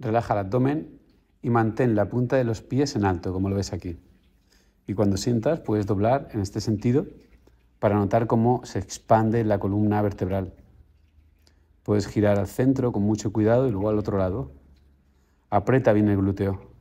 Relaja el abdomen y mantén la punta de los pies en alto, como lo ves aquí. Y cuando sientas, puedes doblar en este sentido para notar cómo se expande la columna vertebral. Puedes girar al centro con mucho cuidado y luego al otro lado. Aprieta bien el glúteo.